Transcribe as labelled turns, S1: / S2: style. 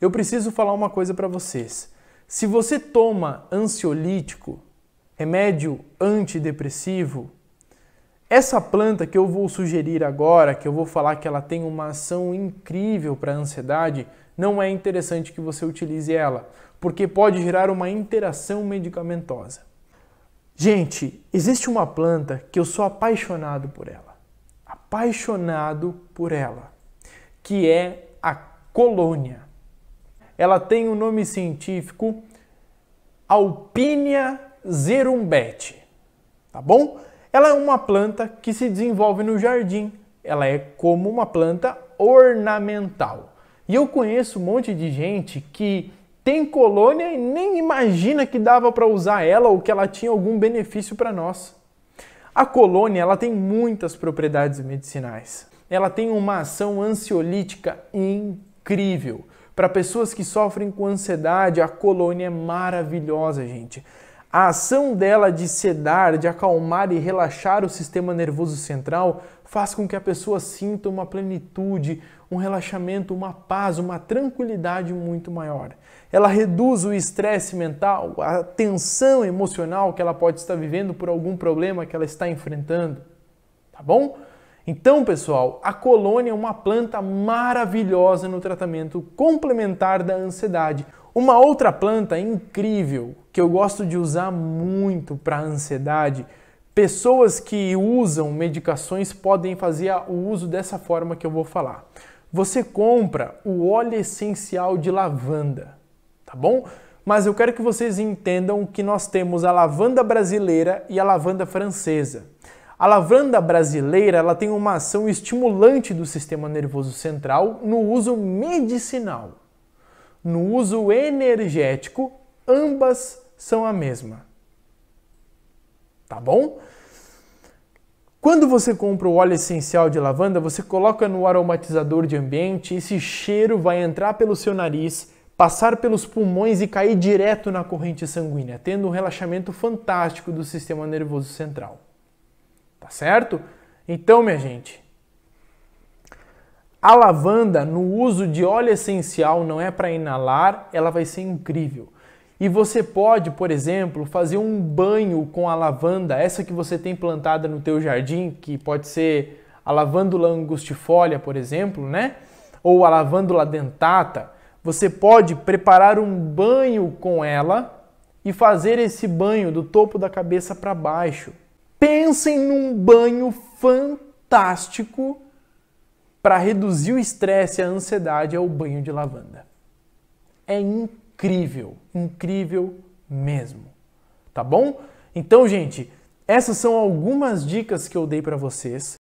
S1: eu preciso falar uma coisa para vocês. Se você toma ansiolítico, remédio antidepressivo, essa planta que eu vou sugerir agora, que eu vou falar que ela tem uma ação incrível para a ansiedade, não é interessante que você utilize ela, porque pode gerar uma interação medicamentosa. Gente, existe uma planta que eu sou apaixonado por ela. Apaixonado por ela, que é a colônia. Ela tem o um nome científico Alpinia zerumbete. tá bom? Ela é uma planta que se desenvolve no jardim. Ela é como uma planta ornamental. E eu conheço um monte de gente que tem colônia e nem imagina que dava para usar ela ou que ela tinha algum benefício para nós. A colônia ela tem muitas propriedades medicinais. Ela tem uma ação ansiolítica incrível. Para pessoas que sofrem com ansiedade, a colônia é maravilhosa, gente. A ação dela de sedar, de acalmar e relaxar o sistema nervoso central faz com que a pessoa sinta uma plenitude, um relaxamento, uma paz, uma tranquilidade muito maior. Ela reduz o estresse mental, a tensão emocional que ela pode estar vivendo por algum problema que ela está enfrentando. Tá bom? Então, pessoal, a colônia é uma planta maravilhosa no tratamento complementar da ansiedade. Uma outra planta incrível que eu gosto de usar muito para ansiedade, pessoas que usam medicações podem fazer o uso dessa forma que eu vou falar. Você compra o óleo essencial de lavanda, tá bom? Mas eu quero que vocês entendam que nós temos a lavanda brasileira e a lavanda francesa. A lavanda brasileira ela tem uma ação estimulante do sistema nervoso central no uso medicinal. No uso energético, ambas são a mesma. Tá bom? Quando você compra o óleo essencial de lavanda, você coloca no aromatizador de ambiente, esse cheiro vai entrar pelo seu nariz, passar pelos pulmões e cair direto na corrente sanguínea, tendo um relaxamento fantástico do sistema nervoso central. Tá certo? Então, minha gente, a lavanda no uso de óleo essencial não é para inalar, ela vai ser incrível. E você pode, por exemplo, fazer um banho com a lavanda, essa que você tem plantada no teu jardim, que pode ser a lavândula angustifolia, por exemplo, né? Ou a lavândula dentata. Você pode preparar um banho com ela e fazer esse banho do topo da cabeça para baixo. Pensem num banho fantástico para reduzir o estresse e a ansiedade é o banho de lavanda. É incrível, incrível mesmo. Tá bom? Então, gente, essas são algumas dicas que eu dei para vocês.